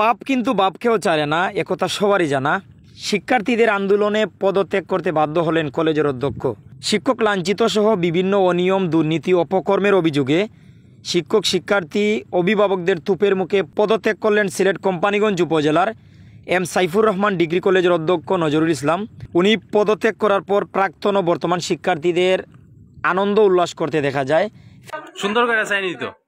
পাপ কিন্তু বাপকেও চারে না একথা সবারই জানা শিক্ষার্থীদের আন্দোলনে পদত্যাগ করতে বাধ্য হলেন কলেজের অধ্যক্ষ শিক্ষক লাঞ্ছিত সহ বিভিন্ন অনিয়ম দুর্নীতি অপকর্মের অভিযোগে শিক্ষক শিক্ষার্থী অভিভাবকদের তুপের মুখে পদত্যাগ করলেন সিলেট কোম্পানিগঞ্জ উপজেলার এম সাইফুর রহমান ডিগ্রি কলেজের অধ্যক্ষ নজরুল ইসলাম উনি পদত্যাগ করার পর প্রাক্তন ও বর্তমান শিক্ষার্থীদের আনন্দ উল্লাস করতে দেখা যায় সুন্দর করে চাইনি তো